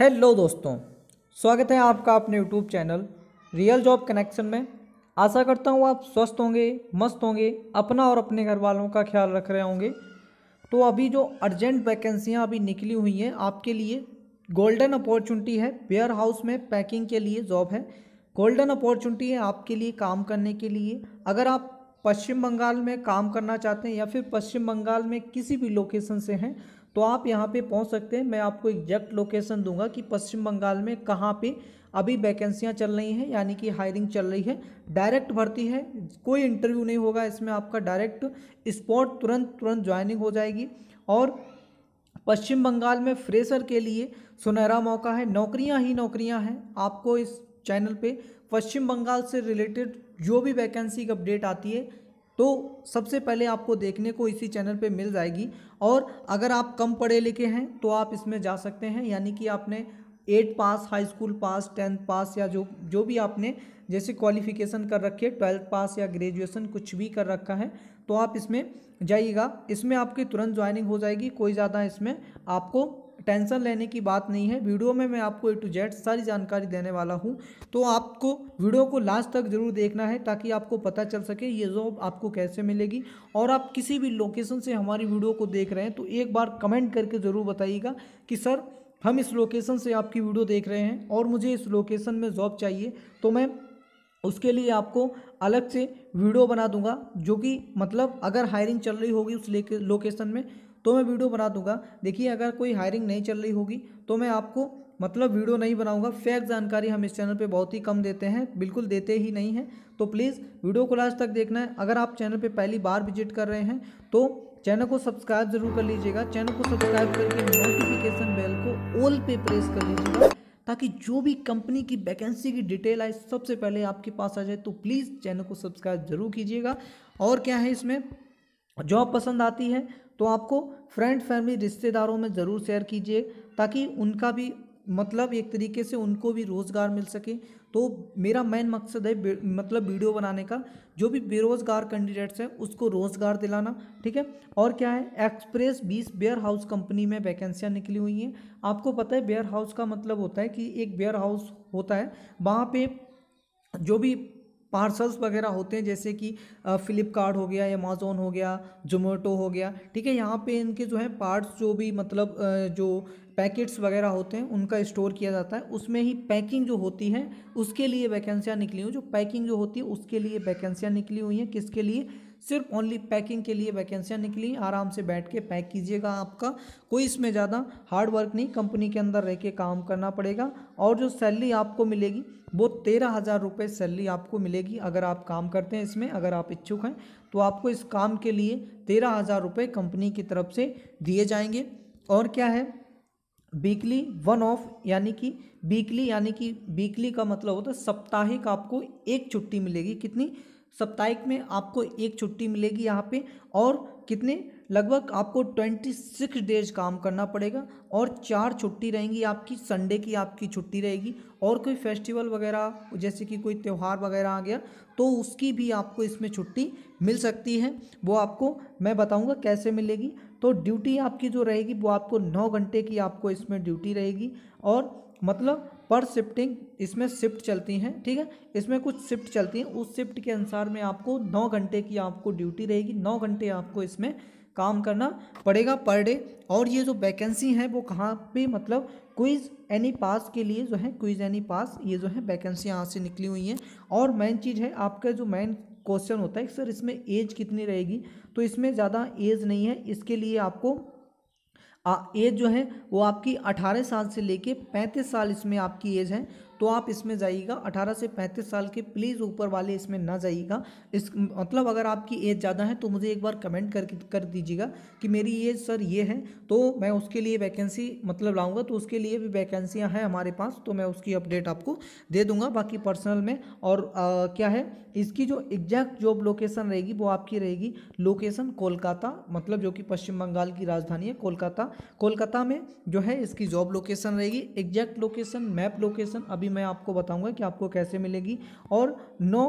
hello दोस्तों स्वागत है आपका अपने YouTube channel Real Job Connection में आशा करता हूँ आप स्वस्थ होंगे मस्त होंगे अपना और अपने घर वालों का ख्याल रख रहे होंगे तो अभी जो अर्जेंट वैकेंसियाँ अभी निकली हुई हैं आपके लिए गोल्डन अपॉर्चुनिटी है वेयर हाउस में पैकिंग के लिए जॉब है गोल्डन अपॉर्चुनिटी है आपके लिए काम करने के लिए अगर आप पश्चिम बंगाल में काम करना चाहते हैं या फिर पश्चिम बंगाल में किसी भी लोकेशन से हैं तो आप यहाँ पे पहुँच सकते हैं मैं आपको एग्जैक्ट लोकेशन दूंगा कि पश्चिम बंगाल में कहाँ पे अभी वैकेंसियाँ चल रही हैं यानी कि हायरिंग चल रही है डायरेक्ट भर्ती है कोई इंटरव्यू नहीं होगा इसमें आपका डायरेक्ट स्पॉट तुरंत तुरंत ज्वाइनिंग हो जाएगी और पश्चिम बंगाल में फ्रेशर के लिए सुनहरा मौका है नौकरियाँ ही नौकरियाँ हैं आपको इस चैनल पर पश्चिम बंगाल से रिलेटेड जो भी वैकेंसी की अपडेट आती है तो सबसे पहले आपको देखने को इसी चैनल पे मिल जाएगी और अगर आप कम पढ़े लिखे हैं तो आप इसमें जा सकते हैं यानी कि आपने eight pass high school pass tenth pass या जो जो भी आपने जैसे क्वालिफिकेशन कर रखी है ट्वेल्थ पास या ग्रेजुएशन कुछ भी कर रखा है तो आप इसमें जाइएगा इसमें आपकी तुरंत ज्वाइनिंग हो जाएगी कोई ज़्यादा इसमें आपको टेंशन लेने की बात नहीं है वीडियो में मैं आपको ए टू जेड सारी जानकारी देने वाला हूँ तो आपको वीडियो को लास्ट तक ज़रूर देखना है ताकि आपको पता चल सके ये जॉब आपको कैसे मिलेगी और आप किसी भी लोकेशन से हमारी वीडियो को देख रहे हैं तो एक बार कमेंट करके ज़रूर बताइएगा कि सर हम इस लोकेशन से आपकी वीडियो देख रहे हैं और मुझे इस लोकेशन में जॉब चाहिए तो मैं उसके लिए आपको अलग से वीडियो बना दूंगा जो कि मतलब अगर हायरिंग चल रही होगी उस लोकेशन में तो मैं वीडियो बना दूंगा देखिए अगर कोई हायरिंग नहीं चल रही होगी तो मैं आपको मतलब वीडियो नहीं बनाऊंगा फैक्ट जानकारी हम इस चैनल पे बहुत ही कम देते हैं बिल्कुल देते ही नहीं हैं तो प्लीज़ वीडियो को लास्ट तक देखना है अगर आप चैनल पे पहली बार विजिट कर रहे हैं तो चैनल को सब्सक्राइब जरूर कर लीजिएगा चैनल को सब्सक्राइब करके नोटिफिकेशन बेल को ऑल पे प्रेस कर लीजिएगा ताकि जो भी कंपनी की वैकेंसी की डिटेल आए सबसे पहले आपके पास आ जाए तो प्लीज़ चैनल को सब्सक्राइब जरूर कीजिएगा और क्या है इसमें जॉब पसंद आती है तो आपको फ्रेंड फैमिली रिश्तेदारों में ज़रूर शेयर कीजिए ताकि उनका भी मतलब एक तरीके से उनको भी रोज़गार मिल सके तो मेरा मेन मकसद है मतलब वीडियो बनाने का जो भी बेरोज़गार कैंडिडेट्स हैं उसको रोज़गार दिलाना ठीक है और क्या है एक्सप्रेस बीस बेयर हाउस कंपनी में वैकेंसियाँ निकली हुई हैं आपको पता है बेयर हाउस का मतलब होता है कि एक बेयर हाउस होता है वहाँ पे जो भी पार्सल्स वगैरह होते हैं जैसे कि फ़्लिपकार्ट हो गया अमेज़ोन हो गया जोमेटो हो गया ठीक है यहाँ पे इनके जो है पार्ट्स जो भी मतलब जो पैकेट्स वगैरह होते हैं उनका स्टोर किया जाता है उसमें ही पैकिंग जो होती है उसके लिए वैकेंसियाँ निकली हुई जो पैकिंग जो होती है उसके लिए वैकेंसियाँ निकली हुई हैं किसके लिए सिर्फ ओनली पैकिंग के लिए वैकेंसियाँ निकली आराम से बैठ के पैक कीजिएगा आपका कोई इसमें ज़्यादा हार्ड वर्क नहीं कंपनी के अंदर रह के काम करना पड़ेगा और जो सैलरी आपको मिलेगी वो तेरह हज़ार रुपये सैलरी आपको मिलेगी अगर आप काम करते हैं इसमें अगर आप इच्छुक हैं तो आपको इस काम के लिए तेरह हज़ार रुपये कंपनी की तरफ से दिए जाएंगे और क्या है वीकली वन ऑफ यानी कि वीकली यानी कि वीकली का मतलब होता है साप्ताहिक आपको एक छुट्टी मिलेगी कितनी सप्ताहिक में आपको एक छुट्टी मिलेगी यहाँ पे और कितने लगभग आपको ट्वेंटी सिक्स डेज काम करना पड़ेगा और चार छुट्टी रहेंगी आपकी संडे की आपकी छुट्टी रहेगी और कोई फेस्टिवल वगैरह जैसे कि कोई त्यौहार वगैरह आ गया तो उसकी भी आपको इसमें छुट्टी मिल सकती है वो आपको मैं बताऊंगा कैसे मिलेगी तो ड्यूटी आपकी जो रहेगी वो आपको नौ घंटे की आपको इसमें ड्यूटी रहेगी और मतलब पर शिफ्टिंग इसमें शिफ्ट चलती हैं ठीक है इसमें कुछ शिफ्ट चलती हैं उस शिफ्ट के अनुसार में आपको नौ घंटे की आपको ड्यूटी रहेगी नौ घंटे आपको इसमें काम करना पड़ेगा पर डे और ये जो वैकेंसी है वो कहाँ पे मतलब क्विज़ एनी पास के लिए जो है क्विज़ एनी पास ये जो है वैकेंसी यहाँ से निकली हुई हैं और मेन चीज़ है आपका जो मेन क्वेश्चन होता है सर इसमें एज कितनी रहेगी तो इसमें ज़्यादा एज नहीं है इसके लिए आपको एज जो है वो आपकी 18 साल से लेके 35 साल इसमें आपकी एज है तो आप इसमें जाइएगा अठारह से पैंतीस साल के प्लीज़ ऊपर वाले इसमें ना जाइएगा इस मतलब अगर आपकी एज ज़्यादा है तो मुझे एक बार कमेंट कर कर दीजिएगा कि मेरी एज सर ये है तो मैं उसके लिए वैकेंसी मतलब लाऊंगा तो उसके लिए भी वैकेंसियाँ हैं हमारे पास तो मैं उसकी अपडेट आपको दे दूँगा बाकी पर्सनल में और आ, क्या है इसकी जो एग्जैक्ट जॉब लोकेशन रहेगी वो आपकी रहेगी लोकेशन कोलकाता मतलब जो कि पश्चिम बंगाल की राजधानी है कोलकाता कोलकाता में जो है इसकी जॉब लोकेशन रहेगी एग्जैक्ट लोकेशन मैप लोकेशन अभी भी मैं आपको बताऊंगा कि आपको कैसे मिलेगी और नौ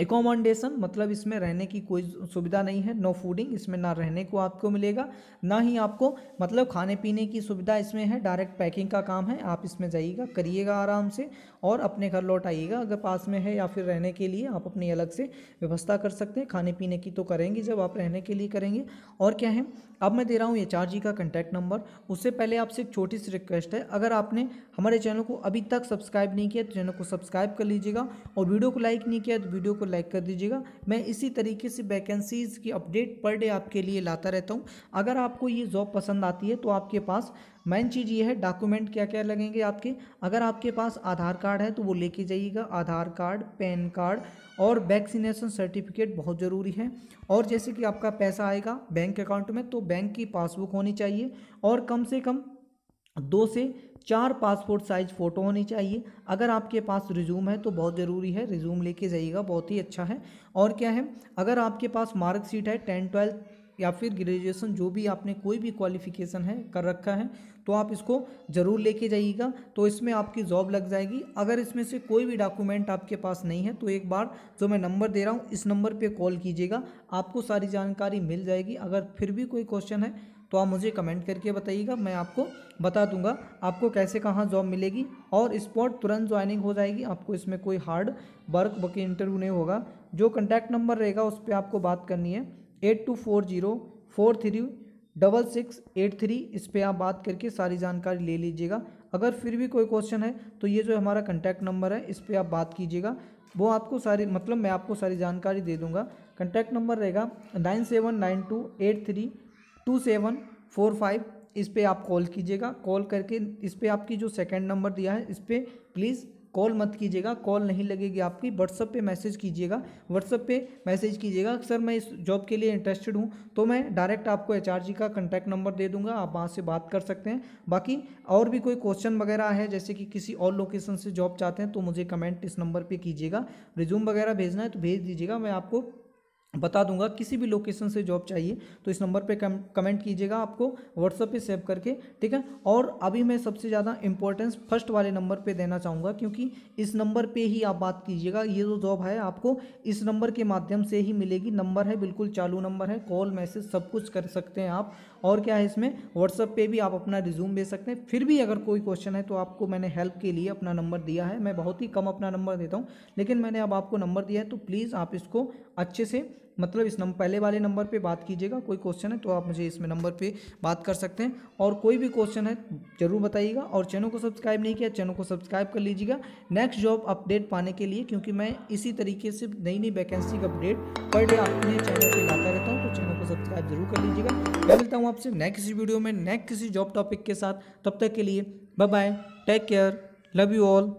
एकोमोडेशन मतलब इसमें रहने की कोई सुविधा नहीं है नो फूडिंग इसमें ना रहने को आपको मिलेगा ना ही आपको मतलब खाने पीने की सुविधा इसमें है डायरेक्ट पैकिंग का काम है आप इसमें जाइएगा करिएगा आराम से और अपने घर लौट आइएगा अगर पास में है या फिर रहने के लिए आप अपनी अलग से व्यवस्था कर सकते हैं खाने पीने की तो करेंगे जब आप रहने के लिए करेंगे और क्या है अब मैं दे रहा हूँ एच जी का कंटैक्ट नंबर उससे पहले आपसे एक छोटी सी रिक्वेस्ट है अगर आपने हमारे चैनल को अभी तक सब्सक्राइब नहीं किया तो चैनल को सब्सक्राइब कर लीजिएगा और वीडियो को लाइक नहीं किया तो वीडियो को लाइक कर दीजिएगा मैं इसी तरीके से वैकेंसीज़ की अपडेट पर डे आपके लिए लाता रहता हूँ अगर आपको ये जॉब पसंद आती है तो आपके पास मेन चीज़ ये है डॉक्यूमेंट क्या क्या लगेंगे आपके अगर आपके पास आधार कार्ड है तो वो लेके जाइएगा आधार कार्ड पैन कार्ड और वैक्सीनेशन सर्टिफिकेट बहुत ज़रूरी है और जैसे कि आपका पैसा आएगा बैंक अकाउंट में तो बैंक की पासबुक होनी चाहिए और कम से कम दो से चार पासपोर्ट साइज़ फ़ोटो होनी चाहिए अगर आपके पास रिज्यूम है तो बहुत ज़रूरी है रिज्यूम लेके जाइएगा बहुत ही अच्छा है और क्या है अगर आपके पास मार्कशीट है टेंथ ट्वेल्थ या फिर ग्रेजुएशन जो भी आपने कोई भी क्वालिफिकेशन है कर रखा है तो आप इसको ज़रूर लेके जाइएगा तो इसमें आपकी जॉब लग जाएगी अगर इसमें से कोई भी डॉक्यूमेंट आपके पास नहीं है तो एक बार जो मैं नंबर दे रहा हूँ इस नंबर पे कॉल कीजिएगा आपको सारी जानकारी मिल जाएगी अगर फिर भी कोई क्वेश्चन है तो आप मुझे कमेंट करके बताइएगा मैं आपको बता दूंगा आपको कैसे कहाँ जॉब मिलेगी और स्पॉट तुरंत ज्वाइनिंग हो जाएगी आपको इसमें कोई हार्ड वर्क वकी इंटरव्यू नहीं होगा जो कंटैक्ट नंबर रहेगा उस पर आपको बात करनी है eight two four zero four three double six eight three इस पर आप बात करके सारी जानकारी ले लीजिएगा अगर फिर भी कोई क्वेश्चन है तो ये जो हमारा कंटैक्ट नंबर है इस पर आप बात कीजिएगा वो आपको सारी मतलब मैं आपको सारी जानकारी दे दूंगा कंटैक्ट नंबर रहेगा nine seven nine two eight three two seven four five इस पर आप कॉल कीजिएगा कॉल करके इस पर आपकी जो सेकेंड नंबर दिया है इस पर प्लीज़ कॉल मत कीजिएगा कॉल नहीं लगेगी आपकी व्हाट्सअप पे मैसेज कीजिएगा व्हाट्सअप पे मैसेज कीजिएगा सर मैं इस जॉब के लिए इंटरेस्टेड हूँ तो मैं डायरेक्ट आपको एच जी का कॉन्टैक्ट नंबर दे दूँगा आप वहाँ से बात कर सकते हैं बाकी और भी कोई क्वेश्चन वगैरह है जैसे कि किसी और लोकेशन से जॉब चाहते हैं तो मुझे कमेंट इस नंबर पर कीजिएगा रिज्यूम वगैरह भेजना है तो भेज दीजिएगा मैं आपको बता दूंगा किसी भी लोकेशन से जॉब चाहिए तो इस नंबर पे कम, कमेंट कीजिएगा आपको व्हाट्सअप पे सेव करके ठीक है और अभी मैं सबसे ज़्यादा इंपॉर्टेंस फर्स्ट वाले नंबर पे देना चाहूँगा क्योंकि इस नंबर पे ही आप बात कीजिएगा ये जो जॉब है आपको इस नंबर के माध्यम से ही मिलेगी नंबर है बिल्कुल चालू नंबर है कॉल मैसेज सब कुछ कर सकते हैं आप और क्या है इसमें व्हाट्सअप पर भी आप अपना रिज्यूम भेज सकते हैं फिर भी अगर कोई क्वेश्चन है तो आपको मैंने हेल्प के लिए अपना नंबर दिया है मैं बहुत ही कम अपना नंबर देता हूँ लेकिन मैंने अब आपको नंबर दिया है तो प्लीज़ आप इसको अच्छे से मतलब इस नंबर पहले वाले नंबर पे बात कीजिएगा कोई क्वेश्चन है तो आप मुझे इसमें नंबर पे बात कर सकते हैं और कोई भी क्वेश्चन है ज़रूर बताइएगा और चैनल को सब्सक्राइब नहीं किया चैनल को सब्सक्राइब कर लीजिएगा नेक्स्ट जॉब अपडेट पाने के लिए क्योंकि मैं इसी तरीके से नई नई वैकेंसी का अपडेट पर डे अपने चैनल पर लाता रहता हूँ तो चैनल को सब्सक्राइब जरूर कर लीजिएगा मैं मिलता हूँ आपसे नेक्स्ट वीडियो में नेक्स्ट किसी जॉब टॉपिक के साथ तब तक के लिए bye bye take care love you all